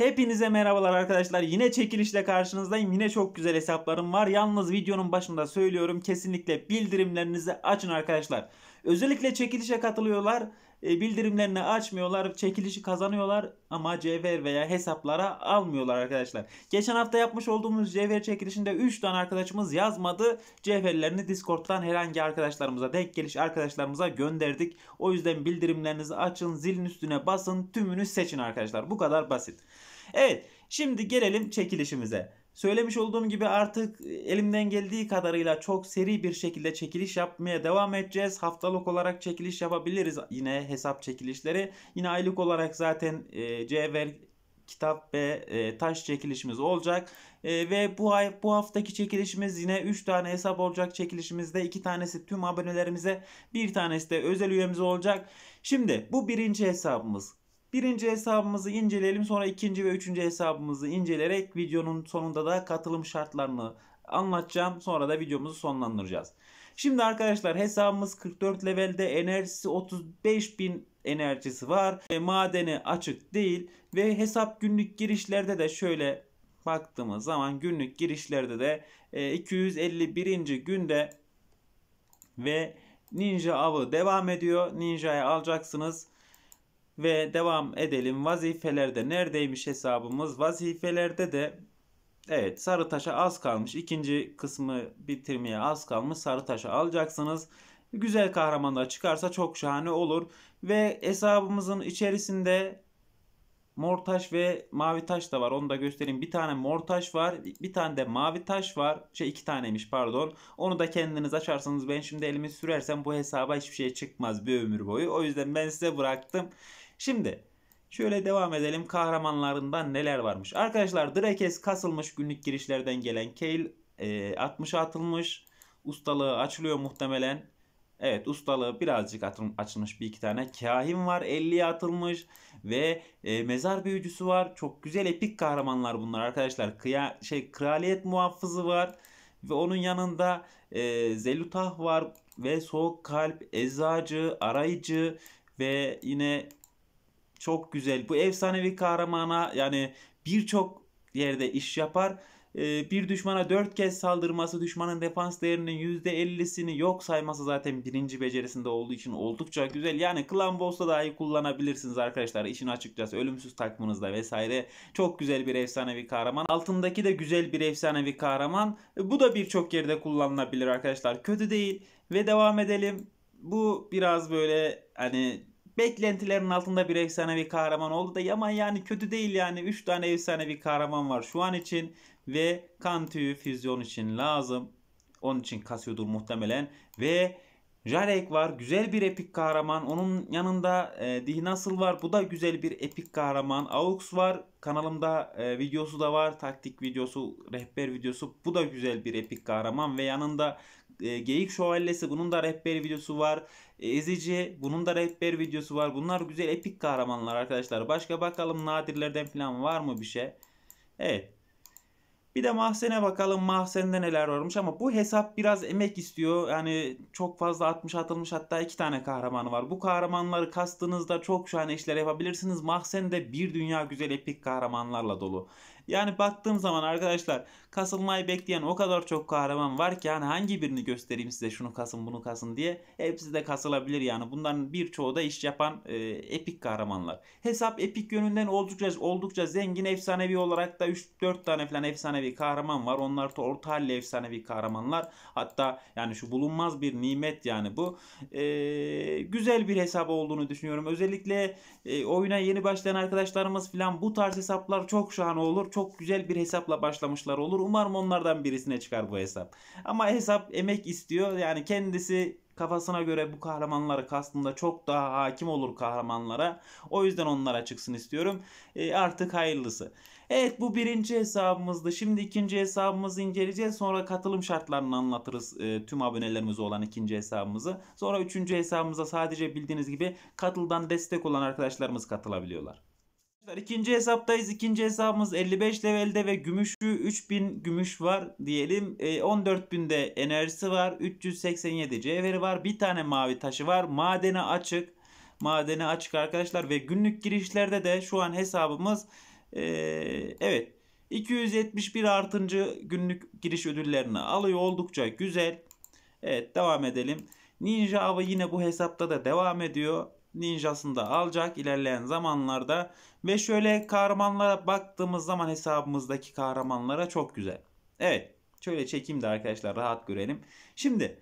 Hepinize merhabalar arkadaşlar. Yine çekilişle karşınızdayım. Yine çok güzel hesaplarım var. Yalnız videonun başında söylüyorum. Kesinlikle bildirimlerinizi açın arkadaşlar. Özellikle çekilişe katılıyorlar. E, bildirimlerini açmıyorlar. Çekilişi kazanıyorlar ama cevher veya hesaplara almıyorlar arkadaşlar. Geçen hafta yapmış olduğumuz cevher çekilişinde 3 tane arkadaşımız yazmadı. Cevherlerini Discord'dan herhangi arkadaşlarımıza, denk geliş arkadaşlarımıza gönderdik. O yüzden bildirimlerinizi açın, zilin üstüne basın, tümünü seçin arkadaşlar. Bu kadar basit. Evet şimdi gelelim çekilişimize. Söylemiş olduğum gibi artık elimden geldiği kadarıyla çok seri bir şekilde çekiliş yapmaya devam edeceğiz. Haftalık olarak çekiliş yapabiliriz yine hesap çekilişleri. Yine aylık olarak zaten e, kitap ve e, taş çekilişimiz olacak. E, ve bu ay bu haftaki çekilişimiz yine 3 tane hesap olacak çekilişimizde. 2 tanesi tüm abonelerimize, bir tanesi de özel üyemize olacak. Şimdi bu birinci hesabımız. Birinci hesabımızı inceleyelim sonra ikinci ve üçüncü hesabımızı inceleyerek videonun sonunda da katılım şartlarını anlatacağım. Sonra da videomuzu sonlandıracağız. Şimdi arkadaşlar hesabımız 44 levelde enerjisi 35.000 enerjisi var. E, madeni açık değil ve hesap günlük girişlerde de şöyle baktığımız zaman günlük girişlerde de e, 251. günde ve ninja avı devam ediyor. Ninja'ya alacaksınız. Ve devam edelim. Vazifelerde neredeymiş hesabımız? Vazifelerde de evet sarı taşa az kalmış. İkinci kısmı bitirmeye az kalmış. Sarı taşa alacaksınız. Güzel kahramanlar çıkarsa çok şahane olur. Ve hesabımızın içerisinde mor taş ve mavi taş da var. Onu da göstereyim. Bir tane mor taş var. Bir tane de mavi taş var. Şey iki tanemiş pardon. Onu da kendiniz açarsanız ben şimdi elimi sürersem bu hesaba hiçbir şey çıkmaz bir ömür boyu. O yüzden ben size bıraktım. Şimdi şöyle devam edelim. Kahramanlarından neler varmış? Arkadaşlar Drakes kasılmış günlük girişlerden gelen Kale e, 60'a atılmış. Ustalığı açılıyor muhtemelen. Evet ustalığı birazcık atın, açılmış bir iki tane. Kahin var 50'ye atılmış ve e, mezar büyücüsü var. Çok güzel epik kahramanlar bunlar arkadaşlar. Kıya, şey Kraliyet muhafızı var ve onun yanında e, Zelutah var ve Soğuk Kalp, Eczacı, Arayıcı ve yine çok güzel. Bu efsanevi kahramana yani birçok yerde iş yapar. Ee, bir düşmana 4 kez saldırması, düşmanın defans değerinin %50'sini yok sayması zaten birinci becerisinde olduğu için oldukça güzel. Yani Clan Boss'ta dahi kullanabilirsiniz arkadaşlar. İşin açıkçası ölümsüz takımınızda vesaire. Çok güzel bir efsanevi kahraman. Altındaki de güzel bir efsanevi kahraman. Ee, bu da birçok yerde kullanılabilir arkadaşlar. Kötü değil. Ve devam edelim. Bu biraz böyle hani beklentilerin altında bir efsane bir kahraman oldu da Yaman yani kötü değil yani 3 tane efsane bir kahraman var şu an için ve kan tüyü füzyon için lazım. Onun için kasıyordur muhtemelen ve Jarek var. Güzel bir epik kahraman. Onun yanında e, Dihnasıl var. Bu da güzel bir epik kahraman. Aux var. Kanalımda e, videosu da var. Taktik videosu, rehber videosu. Bu da güzel bir epik kahraman. Ve yanında e, Geyik Şövalyesi bunun da rehber videosu var. E, Ezici bunun da rehber videosu var. Bunlar güzel epik kahramanlar arkadaşlar. Başka bakalım nadirlerden falan var mı bir şey? Evet. Bir de mahsene bakalım mahzende neler varmış ama bu hesap biraz emek istiyor. Yani çok fazla atmış atılmış hatta iki tane kahramanı var. Bu kahramanları kastığınızda çok şahane işler yapabilirsiniz. Mahzende bir dünya güzel epik kahramanlarla dolu. Yani baktığım zaman arkadaşlar kasılmayı bekleyen o kadar çok kahraman var ki hani hangi birini göstereyim size şunu kasın bunu kasın diye. Hepsi de kasılabilir yani. Bunların birçoğu da iş yapan e, epik kahramanlar. Hesap epik yönünden oldukça oldukça zengin efsanevi olarak da 3-4 tane falan efsanevi kahraman var. Onlar da orta halli efsanevi kahramanlar. Hatta yani şu bulunmaz bir nimet yani bu. E, güzel bir hesap olduğunu düşünüyorum. Özellikle e, oyuna yeni başlayan arkadaşlarımız falan bu tarz hesaplar çok şahane olur. Çok çok güzel bir hesapla başlamışlar olur. Umarım onlardan birisine çıkar bu hesap. Ama hesap emek istiyor. Yani kendisi kafasına göre bu kahramanları kastında çok daha hakim olur kahramanlara. O yüzden onlara çıksın istiyorum. E, artık hayırlısı. Evet bu birinci hesabımızdı. Şimdi ikinci hesabımızı inceleyeceğiz. Sonra katılım şartlarını anlatırız e, tüm abonelerimiz olan ikinci hesabımızı. Sonra üçüncü hesabımıza sadece bildiğiniz gibi katıldan destek olan arkadaşlarımız katılabiliyorlar. Arkadaşlar ikinci hesaptayız. İkinci hesabımız 55 levelde ve gümüşü 3000 gümüş var diyelim. E, 14.000'de enerjisi var. 387 cevheri var. Bir tane mavi taşı var. Madene açık. Madene açık arkadaşlar ve günlük girişlerde de şu an hesabımız e, evet 271 artıncı günlük giriş ödüllerini alıyor. Oldukça güzel. Evet devam edelim. Ninja avı yine bu hesapta da devam ediyor ninjasını da alacak ilerleyen zamanlarda. Ve şöyle kahramanlara baktığımız zaman hesabımızdaki kahramanlara çok güzel. Evet şöyle çekeyim de arkadaşlar rahat görelim. Şimdi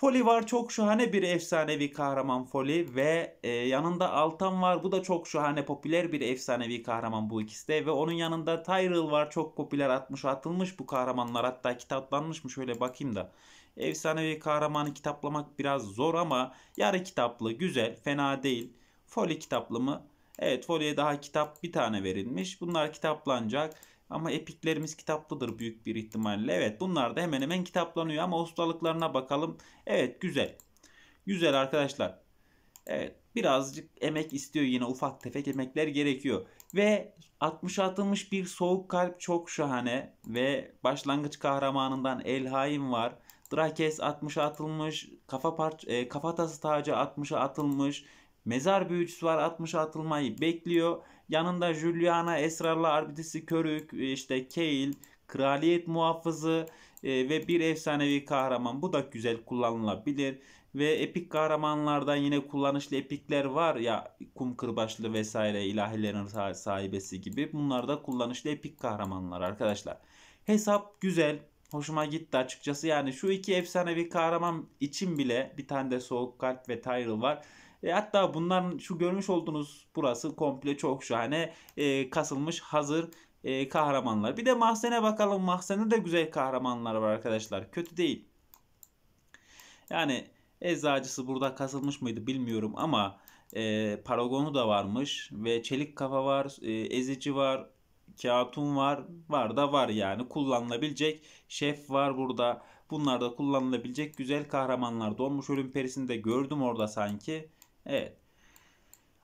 Foli var çok şahane bir efsanevi kahraman Foli ve e, yanında Altan var. Bu da çok şahane popüler bir efsanevi kahraman bu ikisi de ve onun yanında Tyrell var. Çok popüler atmış atılmış bu kahramanlar hatta kitaplanmış mı şöyle bakayım da. Efsanevi kahramanı kitaplamak biraz zor ama yarı kitaplı güzel fena değil. Foli kitaplı mı? Evet Foli'ye daha kitap bir tane verilmiş. Bunlar kitaplanacak. Ama epiklerimiz kitaplıdır büyük bir ihtimalle. Evet bunlar da hemen hemen kitaplanıyor ama ustalıklarına bakalım. Evet güzel. Güzel arkadaşlar. Evet birazcık emek istiyor yine ufak tefek emekler gerekiyor. Ve 60 atılmış bir soğuk kalp çok şahane ve başlangıç kahramanından Elhaim var. Drakes 60'a atılmış, kafa parça, e, kafatası tacı 60'a atılmış, Mezar büyücüsü var 60'a atılmayı bekliyor. Yanında Juliana, Esrarlı Arbitisi, Körük, işte Keil, Kraliyet Muhafızı e, ve bir efsanevi kahraman. Bu da güzel kullanılabilir. Ve epik kahramanlardan yine kullanışlı epikler var ya kum kırbaçlı vesaire ilahilerin sahibesi gibi. Bunlar da kullanışlı epik kahramanlar arkadaşlar. Hesap güzel. Hoşuma gitti açıkçası. Yani şu iki efsanevi kahraman için bile bir tane de Soğuk Kalp ve Tyrell var e, hatta bunların şu görmüş olduğunuz burası komple çok şahane e, kasılmış hazır e, kahramanlar. Bir de mahzene bakalım. Mahzende de güzel kahramanlar var arkadaşlar. Kötü değil. Yani eczacısı burada kasılmış mıydı bilmiyorum ama e, paragonu da varmış ve çelik kafa var, e, ezici var, kağıtun var, var da var yani kullanılabilecek şef var burada. Bunlar da kullanılabilecek güzel kahramanlar. Donmuş ölüm perisini de gördüm orada sanki. Evet.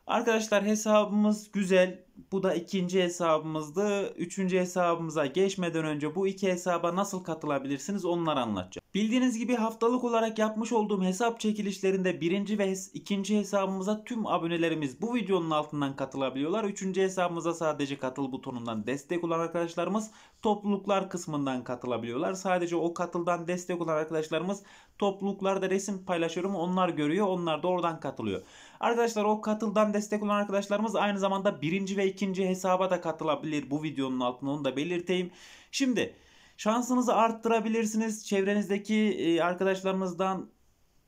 Arkadaşlar hesabımız güzel. Bu da ikinci hesabımızdı. Üçüncü hesabımıza geçmeden önce bu iki hesaba nasıl katılabilirsiniz onları anlatacağım. Bildiğiniz gibi haftalık olarak yapmış olduğum hesap çekilişlerinde birinci ve ikinci hesabımıza tüm abonelerimiz bu videonun altından katılabiliyorlar. Üçüncü hesabımıza sadece katıl butonundan destek olan arkadaşlarımız topluluklar kısmından katılabiliyorlar. Sadece o katıldan destek olan arkadaşlarımız Topluluklarda resim paylaşıyorum. Onlar görüyor. Onlar da oradan katılıyor. Arkadaşlar o katıldan destek olan arkadaşlarımız aynı zamanda birinci ve ikinci hesaba da katılabilir. Bu videonun altına onu da belirteyim. Şimdi şansınızı arttırabilirsiniz. Çevrenizdeki arkadaşlarınızdan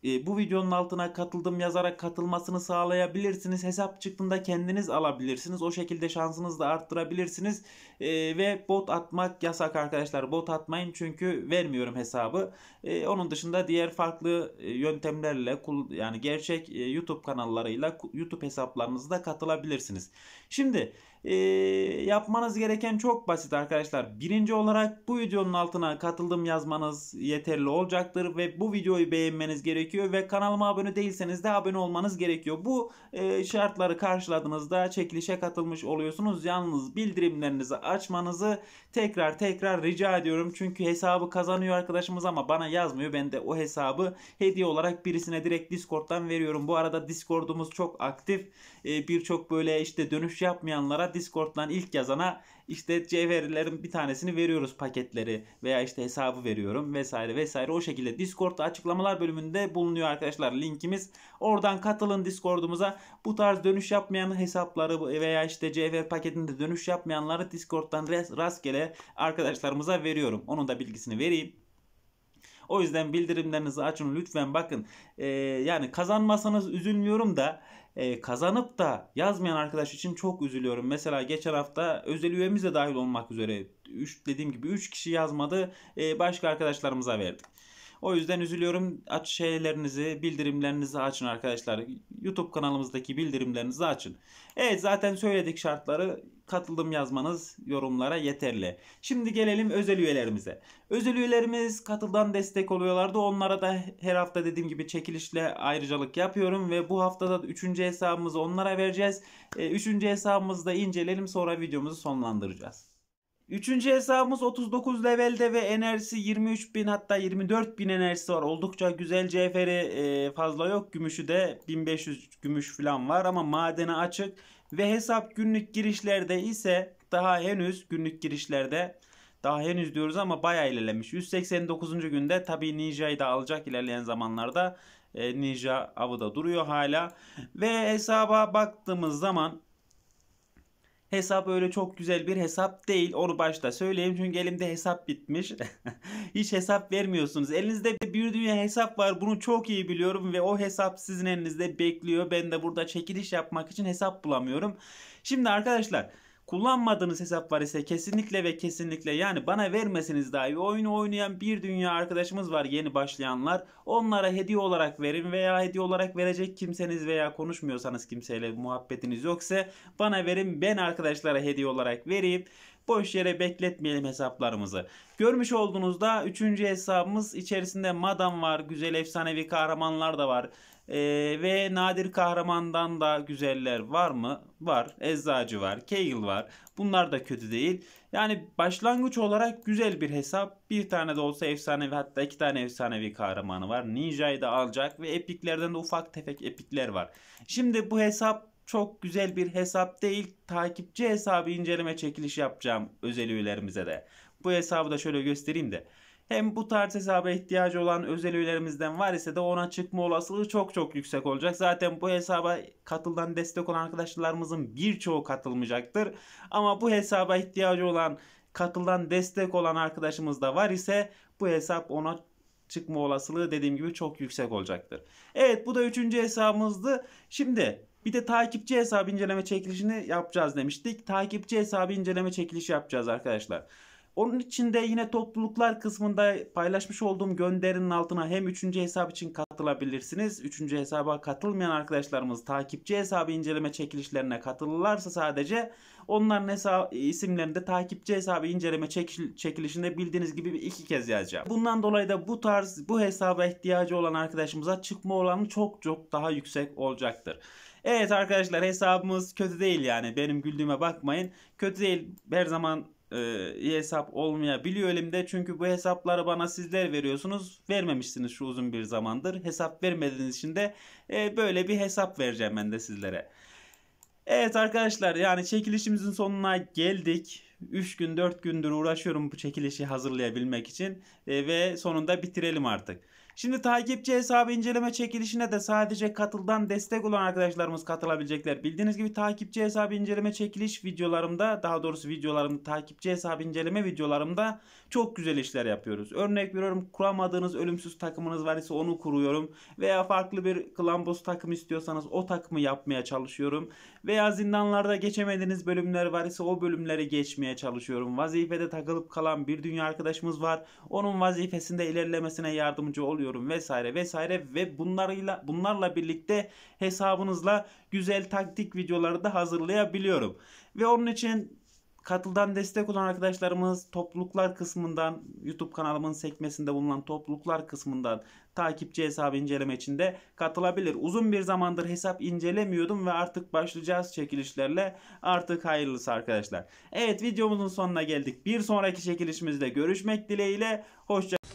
ee, bu videonun altına katıldım yazarak katılmasını sağlayabilirsiniz. Hesap çıktığında kendiniz alabilirsiniz. O şekilde şansınızı da arttırabilirsiniz. E, ve bot atmak yasak arkadaşlar. Bot atmayın çünkü vermiyorum hesabı. E, onun dışında diğer farklı e, yöntemlerle yani gerçek e, YouTube kanallarıyla YouTube hesaplarınızda katılabilirsiniz. Şimdi e, yapmanız gereken çok basit arkadaşlar. Birinci olarak bu videonun altına katıldım yazmanız yeterli olacaktır ve bu videoyu beğenmeniz gerekiyor ve kanalıma abone değilseniz de abone olmanız gerekiyor. Bu e, şartları karşıladığınızda çekilişe katılmış oluyorsunuz. Yalnız bildirimlerinizi açmanızı tekrar tekrar rica ediyorum. Çünkü hesabı kazanıyor arkadaşımız ama bana yazmıyor. Ben de o hesabı hediye olarak birisine direkt Discord'dan veriyorum. Bu arada Discord'umuz çok aktif. E, Birçok böyle işte dönüş yapmayanlara Discord'da Discord'dan ilk yazana işte cevherilerin bir tanesini veriyoruz paketleri veya işte hesabı veriyorum vesaire vesaire o şekilde Discord'da açıklamalar bölümünde bulunuyor arkadaşlar linkimiz. Oradan katılın Discord'umuza. Bu tarz dönüş yapmayan hesapları veya işte cevher paketinde dönüş yapmayanları Discord'dan rastgele arkadaşlarımıza veriyorum. Onun da bilgisini vereyim. O yüzden bildirimlerinizi açın lütfen bakın. Ee, yani kazanmasanız üzülmüyorum da ee, kazanıp da yazmayan arkadaş için çok üzülüyorum. Mesela geçen hafta özel üyemiz de dahil olmak üzere 3 dediğim gibi 3 kişi yazmadı. Ee, başka arkadaşlarımıza verdik. O yüzden üzülüyorum. Aç şeylerinizi, bildirimlerinizi açın arkadaşlar. YouTube kanalımızdaki bildirimlerinizi açın. Evet zaten söyledik şartları. Katıldım yazmanız yorumlara yeterli. Şimdi gelelim özel üyelerimize. Özel üyelerimiz katıldan destek oluyorlardı. Onlara da her hafta dediğim gibi çekilişle ayrıcalık yapıyorum ve bu haftada 3. hesabımızı onlara vereceğiz. 3. E, hesabımızı da inceleyelim sonra videomuzu sonlandıracağız. Üçüncü hesabımız 39 levelde ve enerjisi 23 bin hatta 24 bin enerjisi var. Oldukça güzel cevheri fazla yok. Gümüşü de 1500 gümüş falan var ama madene açık. Ve hesap günlük girişlerde ise daha henüz günlük girişlerde daha henüz diyoruz ama bayağı ilerlemiş. 189. günde tabii Ninja'yı da alacak ilerleyen zamanlarda. E, Ninja avı da duruyor hala. Ve hesaba baktığımız zaman Hesap öyle çok güzel bir hesap değil. Onu başta söyleyeyim çünkü elimde hesap bitmiş. Hiç hesap vermiyorsunuz. Elinizde bir dünya hesap var. Bunu çok iyi biliyorum ve o hesap sizin elinizde bekliyor. Ben de burada çekiliş yapmak için hesap bulamıyorum. Şimdi arkadaşlar Kullanmadığınız hesap var ise kesinlikle ve kesinlikle yani bana vermesiniz dahi oyunu oynayan bir dünya arkadaşımız var yeni başlayanlar. Onlara hediye olarak verin veya hediye olarak verecek kimseniz veya konuşmuyorsanız kimseyle muhabbetiniz yoksa bana verin ben arkadaşlara hediye olarak vereyim. Boş yere bekletmeyelim hesaplarımızı. Görmüş olduğunuzda 3. hesabımız içerisinde madam var, güzel efsanevi kahramanlar da var. E, ve Nadir Kahraman'dan da güzeller var mı? Var. Eczacı var. Kegel var. Bunlar da kötü değil. Yani başlangıç olarak güzel bir hesap. Bir tane de olsa efsanevi hatta iki tane efsanevi kahramanı var. Ninja'yı da alacak ve epiklerden de ufak tefek epikler var. Şimdi bu hesap çok güzel bir hesap değil. Takipçi hesabı inceleme çekiliş yapacağım özel üyelerimize de. Bu hesabı da şöyle göstereyim de. Hem bu tarz hesaba ihtiyacı olan özel üyelerimizden var ise de ona çıkma olasılığı çok çok yüksek olacak. Zaten bu hesaba katıldan destek olan arkadaşlarımızın birçoğu katılmayacaktır. Ama bu hesaba ihtiyacı olan katıldan destek olan arkadaşımız da var ise bu hesap ona çıkma olasılığı dediğim gibi çok yüksek olacaktır. Evet bu da üçüncü hesabımızdı. Şimdi bir de takipçi hesabı inceleme çekilişini yapacağız demiştik. Takipçi hesabı inceleme çekilişi yapacağız arkadaşlar. Onun içinde yine topluluklar kısmında paylaşmış olduğum gönderinin altına hem 3. hesap için katılabilirsiniz. 3. hesaba katılmayan arkadaşlarımız takipçi hesabı inceleme çekilişlerine katılırlarsa sadece onların hesap, isimlerinde takipçi hesabı inceleme çekil, çekilişinde bildiğiniz gibi iki kez yazacağım. Bundan dolayı da bu tarz bu hesaba ihtiyacı olan arkadaşımıza çıkma oranı çok çok daha yüksek olacaktır. Evet arkadaşlar hesabımız kötü değil yani benim güldüğüme bakmayın. Kötü değil her zaman e, iyi hesap olmayabiliyor elimde. Çünkü bu hesapları bana sizler veriyorsunuz. Vermemişsiniz şu uzun bir zamandır. Hesap vermediğiniz için de e, böyle bir hesap vereceğim ben de sizlere. Evet arkadaşlar yani çekilişimizin sonuna geldik. 3 gün 4 gündür uğraşıyorum bu çekilişi hazırlayabilmek için. E, ve sonunda bitirelim artık. Şimdi takipçi hesabı inceleme çekilişine de sadece katıldan destek olan arkadaşlarımız katılabilecekler. Bildiğiniz gibi takipçi hesabı inceleme çekiliş videolarımda daha doğrusu videolarımda takipçi hesabı inceleme videolarımda çok güzel işler yapıyoruz. Örnek veriyorum kuramadığınız ölümsüz takımınız var ise onu kuruyorum. Veya farklı bir kılavuz takım istiyorsanız o takımı yapmaya çalışıyorum. Veya zindanlarda geçemediğiniz bölümler var ise o bölümleri geçmeye çalışıyorum. Vazifede takılıp kalan bir dünya arkadaşımız var. Onun vazifesinde ilerlemesine yardımcı oluyor alıyorum vesaire vesaire ve bunlarla bunlarla birlikte hesabınızla güzel taktik videoları da hazırlayabiliyorum. Ve onun için Katıldan destek olan arkadaşlarımız topluluklar kısmından YouTube kanalımın sekmesinde bulunan topluluklar kısmından takipçi hesabı inceleme için de katılabilir. Uzun bir zamandır hesap incelemiyordum ve artık başlayacağız çekilişlerle. Artık hayırlısı arkadaşlar. Evet videomuzun sonuna geldik. Bir sonraki çekilişimizde görüşmek dileğiyle. Hoşçakalın.